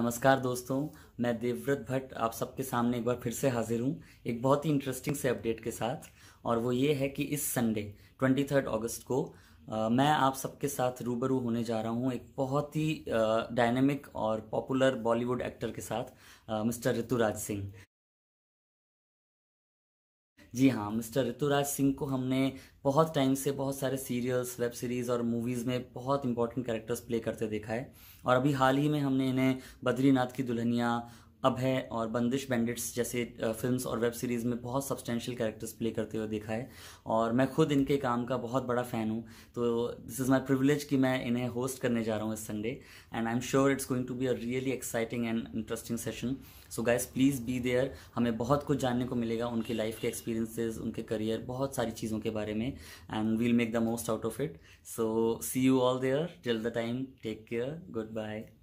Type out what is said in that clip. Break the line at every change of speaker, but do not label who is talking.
नमस्कार दोस्तों मैं देवव्रत भट्ट आप सबके सामने एक बार फिर से हाजिर हूँ एक बहुत ही इंटरेस्टिंग से अपडेट के साथ और वो ये है कि इस संडे ट्वेंटी थर्ड अगस्त को आ, मैं आप सबके साथ रूबरू होने जा रहा हूँ एक बहुत ही डायनेमिक और पॉपुलर बॉलीवुड एक्टर के साथ आ, मिस्टर ऋतुराज सिंह जी हाँ मिस्टर ऋतुराज सिंह को हमने बहुत टाइम से बहुत सारे सीरियल्स वेब सीरीज़ और मूवीज़ में बहुत इंपॉर्टेंट कैरेक्टर्स प्ले करते देखा है और अभी हाल ही में हमने इन्हें बद्रीनाथ की दुल्हनिया अभय और बंदिश बैंडिट्स जैसे फिल्म्स और वेब सीरीज़ में बहुत सब्सटेंशियल कैरेक्टर्स प्ले करते हुए देखा है और मैं खुद इनके काम का बहुत बड़ा फ़ैन हूँ तो दिस इज़ माई प्रिविलेज कि मैं इन्हें होस्ट करने जा रहा हूँ इस Sunday and I am sure it's going to be a really exciting and interesting session so guys please be there हमें बहुत कुछ जानने को मिलेगा उनकी लाइफ के एक्सपीरियंसेस उनके करियर बहुत सारी चीज़ों के बारे में and we'll make the most out of it so see you all there till the time take care good bye